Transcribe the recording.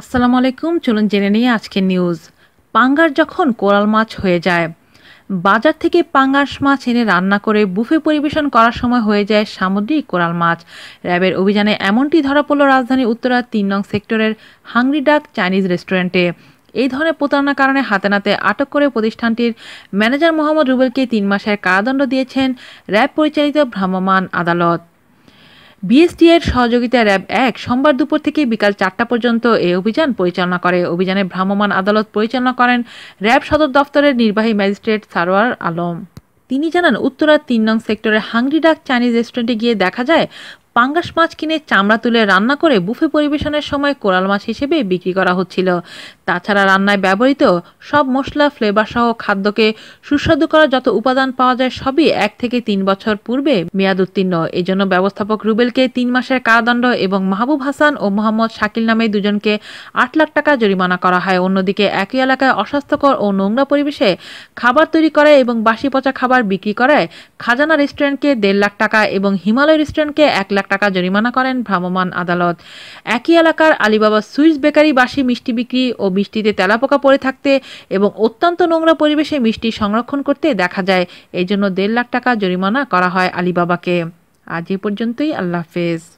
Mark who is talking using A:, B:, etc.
A: আসসালামু আলাইকুম চলুন জেনে নিয়ে আজকের নিউজ পাঙ্গার যখন কোরাল মাছ হয়ে যায় বাজার থেকে পাঙ্গাস মাছ এনে রান্না করে বুফে পরিবেশন করার সময় হয়ে যায় সামুদ্রিক কোরাল মাছ র্যাবের অভিযানে এমনটি ধরা পড়ল রাজধানী উত্তরার তিন নং সেক্টরের হাংরি ডাক চাইনিজ রেস্টুরেন্টে এই ধরনের প্রতারণার কারণে হাতে নাতে আটক করে প্রতিষ্ঠানটির ম্যানেজার মোহাম্মদ রুবেলকে তিন মাসের কারাদণ্ড দিয়েছেন র্যাব পরিচালিত ভ্রাম্যমাণ আদালত বিএসটিআইয়ের সহযোগিতা র্যাব এক সোমবার দুপুর থেকে বিকাল চারটা পর্যন্ত এই অভিযান পরিচালনা করে অভিযানে ভ্রাম্যমাণ আদালত পরিচালনা করেন র্যাব সদর দফতরের নির্বাহী ম্যাজিস্ট্রেট সারোয়ার আলম তিনি জানান উত্তরার তিন নং সেক্টরে হাংরি ডাক চাইনিজ রেস্টুরেন্টে গিয়ে দেখা যায় পাঙ্গাস মাছ কিনে চামড়া তুলে রান্না করে বুফে পরিবেশনের সময় কোরাল মাছ হিসেবে বিক্রি করা হচ্ছিল তাছাড়া রান্নায় ব্যবহৃত সব মশলা ফ্লেভার সহ খাদ্যকে সুস্বাদু করার যত উপাদান পাওয়া যায় সবই এক থেকে তিন বছর পূর্বে মেয়াদ উত্তীর্ণ এজন্য ব্যবস্থাপক রুবেলকে তিন মাসের কারাদণ্ড এবং মাহবুব হাসান ও মোহাম্মদ শাকিল নামে দুজনকে আট লাখ টাকা জরিমানা করা হয় অন্যদিকে একই এলাকায় অস্বাস্থ্যকর ও নোংরা পরিবেশে খাবার তৈরি করায় এবং বাসি পচা খাবার বিক্রি করায় খাজানা রেস্টুরেন্টকে দেড় লাখ টাকা এবং হিমালয় রেস্টুরেন্টকে এক লাখ লাখ টাকা জরিমানা করেন ভ্রাম্যমাণ আদালত একই এলাকার আলিবাবা সুইস বেকারি বাসি মিষ্টি বিক্রি ও মিষ্টিতে তেলাপোকা পড়ে থাকতে এবং অত্যন্ত নোংরা পরিবেশে মিষ্টি সংরক্ষণ করতে দেখা যায় এই জন্য দেড় লাখ টাকা জরিমানা করা হয় আলিবাবাকে আজ এ পর্যন্তই আল্লাহ হাফেজ